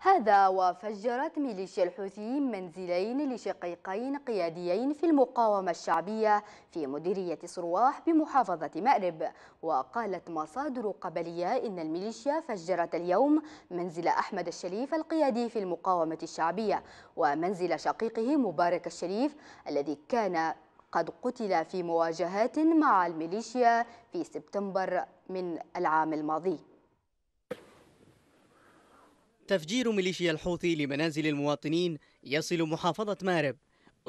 هذا وفجرت ميليشيا الحوثيين منزلين لشقيقين قياديين في المقاومة الشعبية في مديرية صرواح بمحافظة مأرب وقالت مصادر قبلية إن الميليشيا فجرت اليوم منزل أحمد الشريف القيادي في المقاومة الشعبية ومنزل شقيقه مبارك الشريف الذي كان قد قتل في مواجهات مع الميليشيا في سبتمبر من العام الماضي تفجير ميليشيا الحوثي لمنازل المواطنين يصل محافظة مارب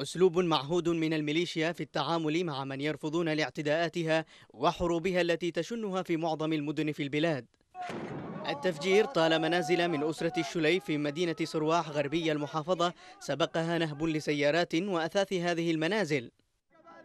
أسلوب معهود من الميليشيا في التعامل مع من يرفضون لاعتداءاتها وحروبها التي تشنها في معظم المدن في البلاد التفجير طال منازل من أسرة الشلي في مدينة سرواح غربية المحافظة سبقها نهب لسيارات وأثاث هذه المنازل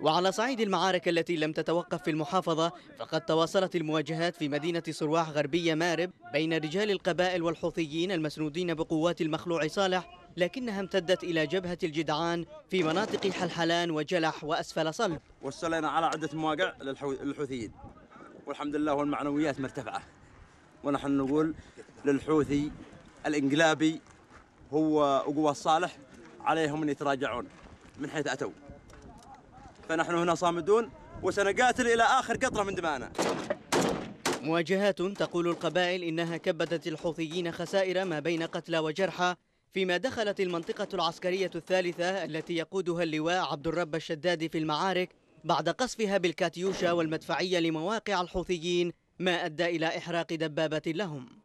وعلى صعيد المعارك التي لم تتوقف في المحافظة فقد تواصلت المواجهات في مدينة صرواح غربية مارب بين رجال القبائل والحوثيين المسنودين بقوات المخلوع صالح لكنها امتدت إلى جبهة الجدعان في مناطق حلحلان وجلح وأسفل صلب وصلنا على عدة مواقع للحوثيين والحمد لله والمعنويات مرتفعة ونحن نقول للحوثي الإنقلابي هو وقوة صالح عليهم أن يتراجعون من حيث أتوا فنحن هنا صامدون وسنقاتل إلى آخر قطرة من دمانا مواجهات تقول القبائل إنها كبدت الحوثيين خسائر ما بين قتلى وجرحى فيما دخلت المنطقة العسكرية الثالثة التي يقودها اللواء عبد الرب الشدادي في المعارك بعد قصفها بالكاتيوشا والمدفعية لمواقع الحوثيين ما أدى إلى إحراق دبابة لهم